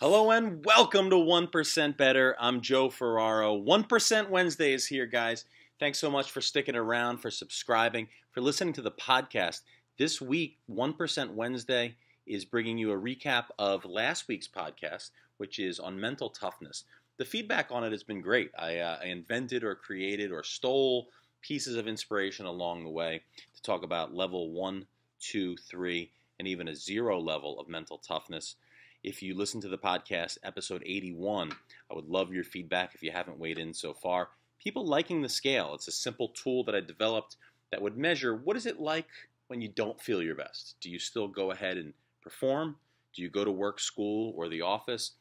Hello and welcome to 1% Better. I'm Joe Ferraro. 1% Wednesday is here, guys. Thanks so much for sticking around, for subscribing, for listening to the podcast. This week, 1% Wednesday is bringing you a recap of last week's podcast, which is on mental toughness. The feedback on it has been great. I, uh, I invented or created or stole pieces of inspiration along the way to talk about level one, two, three, and even a zero level of mental toughness if you listen to the podcast, episode 81. I would love your feedback if you haven't weighed in so far. People liking the scale. It's a simple tool that I developed that would measure what is it like when you don't feel your best? Do you still go ahead and perform? Do you go to work, school, or the office?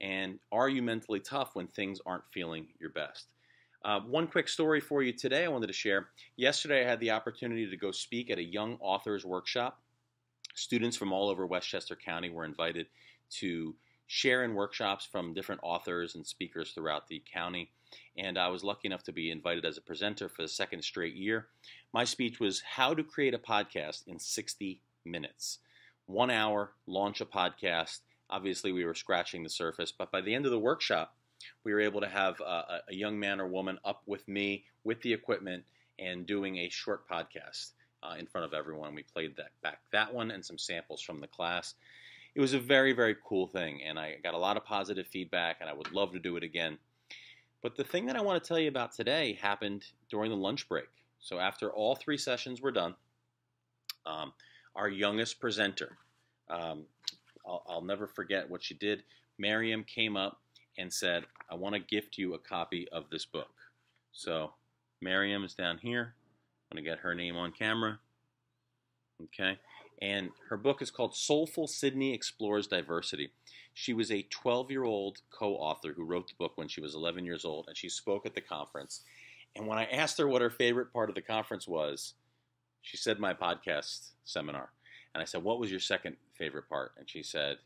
And are you mentally tough when things aren't feeling your best? Uh, one quick story for you today I wanted to share. Yesterday, I had the opportunity to go speak at a young authors workshop Students from all over Westchester County were invited to share in workshops from different authors and speakers throughout the county. And I was lucky enough to be invited as a presenter for the second straight year. My speech was How to Create a Podcast in 60 Minutes. One hour, launch a podcast. Obviously, we were scratching the surface, but by the end of the workshop, we were able to have a, a young man or woman up with me with the equipment and doing a short podcast uh, in front of everyone. We played that back that one and some samples from the class. It was a very, very cool thing, and I got a lot of positive feedback, and I would love to do it again. But the thing that I want to tell you about today happened during the lunch break. So after all three sessions were done, um, our youngest presenter, um, I'll, I'll never forget what she did. Miriam came up and said, I want to gift you a copy of this book. So Miriam is down here. I'm going to get her name on camera. Okay. And her book is called Soulful Sydney Explores Diversity. She was a 12 year old co author who wrote the book when she was 11 years old, and she spoke at the conference. And when I asked her what her favorite part of the conference was, she said, My podcast seminar. And I said, What was your second favorite part? And she said,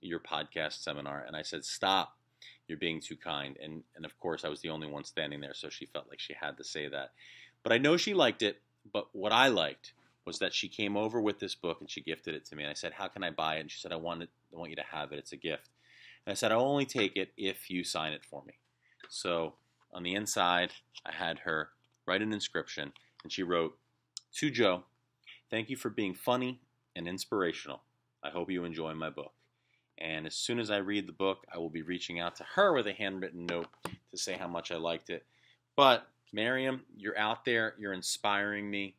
Your podcast seminar. And I said, Stop. You're being too kind. And, and of course, I was the only one standing there, so she felt like she had to say that. But I know she liked it. But what I liked was that she came over with this book and she gifted it to me. And I said, "How can I buy it?" And she said, "I want it. I want you to have it. It's a gift." And I said, "I'll only take it if you sign it for me." So on the inside, I had her write an inscription, and she wrote, "To Joe, thank you for being funny and inspirational. I hope you enjoy my book." And as soon as I read the book, I will be reaching out to her with a handwritten note to say how much I liked it. But Miriam, you're out there, you're inspiring me.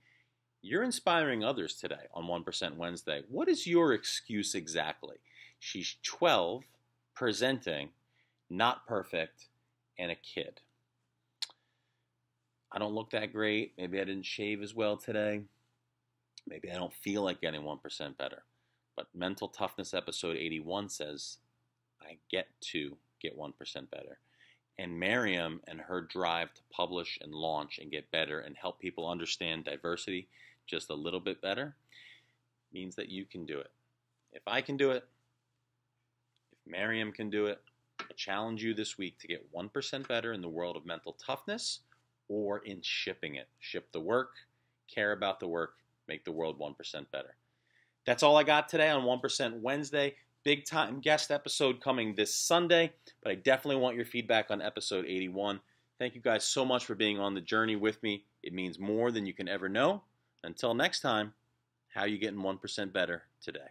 You're inspiring others today on 1% Wednesday. What is your excuse exactly? She's 12, presenting, not perfect, and a kid. I don't look that great. Maybe I didn't shave as well today. Maybe I don't feel like getting 1% better. But Mental Toughness episode 81 says, I get to get 1% better and Miriam and her drive to publish and launch and get better and help people understand diversity just a little bit better means that you can do it. If I can do it, if Miriam can do it, I challenge you this week to get 1% better in the world of mental toughness or in shipping it. Ship the work, care about the work, make the world 1% better. That's all I got today on 1% Wednesday big time guest episode coming this Sunday, but I definitely want your feedback on episode 81. Thank you guys so much for being on the journey with me. It means more than you can ever know. Until next time, how you getting 1% better today?